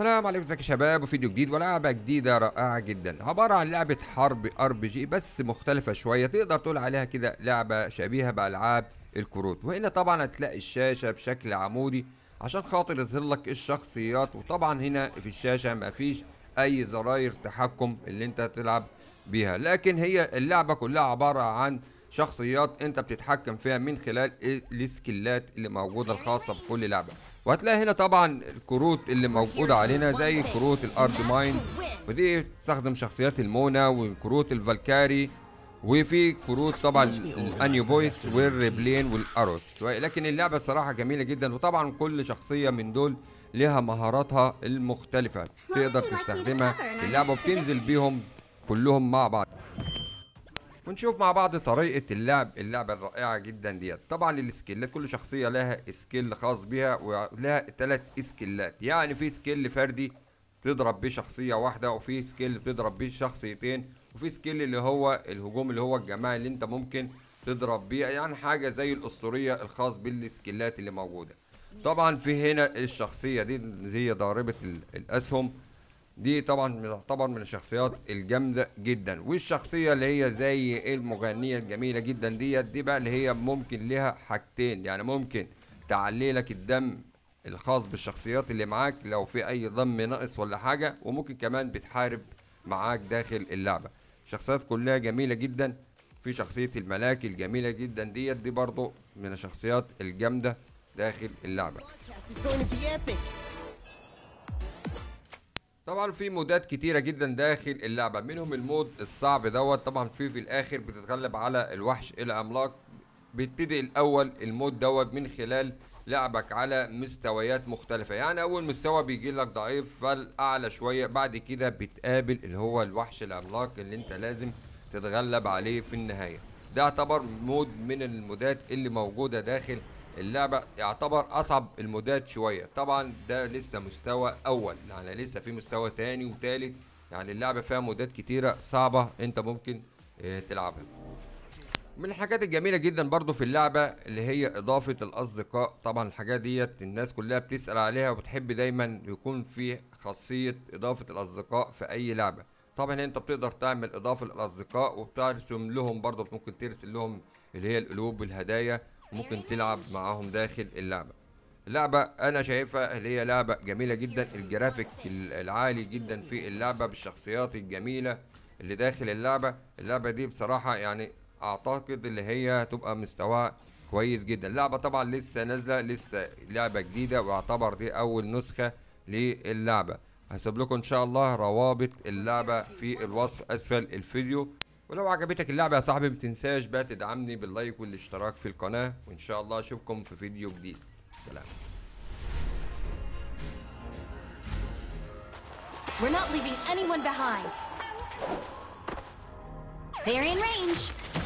السلام عليكم ازيك يا شباب وفيديو جديد ولعبه جديده رائعه جدا عباره عن لعبه حرب ار بي جي بس مختلفه شويه تقدر تقول عليها كده لعبه شبيهه بالعاب الكروت وهنا طبعا هتلاقي الشاشه بشكل عمودي عشان خاطر يظهر لك الشخصيات وطبعا هنا في الشاشه ما فيش اي زراير تحكم اللي انت تلعب بيها لكن هي اللعبه كلها عباره عن شخصيات انت بتتحكم فيها من خلال السكيلات اللي موجوده الخاصه بكل لعبه وهتلاقي هنا طبعا الكروت اللي موجوده علينا زي كروت الارض ماينز ودي بتستخدم شخصيات المونا وكروت الفالكاري وفي كروت طبعا الانيو بويس والريبلين والاروس لكن اللعبه صراحه جميله جدا وطبعا كل شخصيه من دول لها مهاراتها المختلفه تقدر تستخدمها في اللعبه وبتنزل بيهم كلهم مع بعض ونشوف مع بعض طريقه اللعب اللعبه الرائعه جدا ديت طبعا السكيلات كل شخصيه لها سكيل خاص بها ولها تلات سكيلات يعني في سكيل فردي تضرب بيه شخصيه واحده وفي سكيل تضرب بيه شخصيتين وفي سكيل اللي هو الهجوم اللي هو الجماعي اللي انت ممكن تضرب بيه يعني حاجه زي الاسطوريه الخاص بالسكيلات اللي موجوده طبعا في هنا الشخصيه دي هي ضاربه الاسهم دي طبعا تعتبر من الشخصيات الجامده جدا والشخصيه اللي هي زي المغنيه الجميله جدا ديت دي بقى اللي هي ممكن ليها حاجتين يعني ممكن تعلي لك الدم الخاص بالشخصيات اللي معاك لو في اي ضم ناقص ولا حاجه وممكن كمان بتحارب معاك داخل اللعبه شخصيات كلها جميله جدا في شخصيه الملاك الجميله جدا ديت دي برضو من الشخصيات الجامده داخل اللعبه طبعا في مودات كتيره جدا داخل اللعبه منهم المود الصعب دوت طبعا في في الاخر بتتغلب على الوحش العملاق بيبتدي الاول المود دوت من خلال لعبك على مستويات مختلفه يعني اول مستوى بيجي لك ضعيف فالاعلى شويه بعد كده بتقابل اللي هو الوحش العملاق اللي انت لازم تتغلب عليه في النهايه ده يعتبر مود من المودات اللي موجوده داخل اللعبه يعتبر اصعب المودات شويه طبعا ده لسه مستوى اول يعني لسه في مستوى تاني وتالت يعني اللعبه فيها مودات كتيره صعبه انت ممكن آه، تلعبها من الحاجات الجميلة جدا برضو في اللعبة اللي هي إضافة الأصدقاء طبعا الحاجات ديت الناس كلها بتسأل عليها وبتحب دايما يكون في خاصية إضافة الأصدقاء في أي لعبة طبعا أنت بتقدر تعمل إضافة للأصدقاء وبترسم لهم برضو ممكن ترسل لهم اللي هي القلوب والهدايا ممكن تلعب معاهم داخل اللعبة اللعبة أنا شايفها اللي هي لعبة جميلة جدا الجرافيك العالي جدا في اللعبة بالشخصيات الجميلة اللي داخل اللعبة اللعبة دي بصراحة يعني أعتقد اللي هي هتبقى مستواها كويس جدا اللعبة طبعا لسه نازلة لسه لعبة جديدة واعتبر دي أول نسخة للعبة هسيب لكم ان شاء الله روابط اللعبه في الوصف اسفل الفيديو ولو عجبتك اللعبة يا صاحبي متنساش بقى تدعمني باللايك والاشتراك في القناة وان شاء الله اشوفكم في فيديو جديد سلام We're not leaving anyone behind. They're in range.